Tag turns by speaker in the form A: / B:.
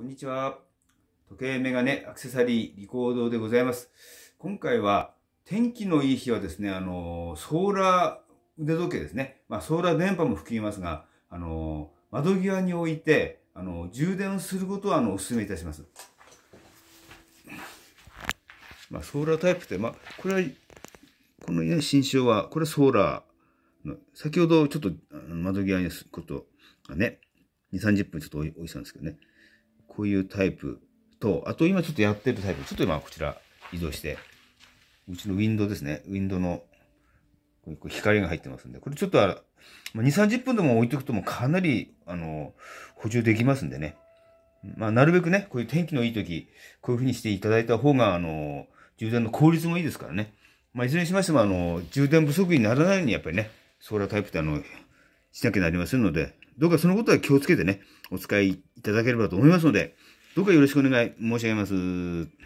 A: こんにちは。時計メガネアクセサリーリコードでございます。今回は天気のいい日はですね、あの、ソーラー腕時計ですね。まあ、ソーラー電波も含みますが、あの、窓際に置いて、あの、充電をすることは、あの、お勧めいたします。まあ、ソーラータイプって、まあ、これは、この新章は、これソーラーの、先ほどちょっと窓際にすることがね、2、30分ちょっと置いてたんですけどね。こういうタイプと、あと今ちょっとやってるタイプ、ちょっと今こちら移動して、うちのウィンドウですね。ウィンドウの光が入ってますんで、これちょっとあ2、30分でも置いとくともかなり、あの、補充できますんでね。まあ、なるべくね、こういう天気のいい時、こういう風にしていただいた方が、あの、充電の効率もいいですからね。まあ、いずれにしましても、あの、充電不足にならないように、やっぱりね、ソーラータイプってあの、しなきゃなりませんので、どうかそのことは気をつけてね、お使いいただければと思いますので、どうかよろしくお願い申し上げます。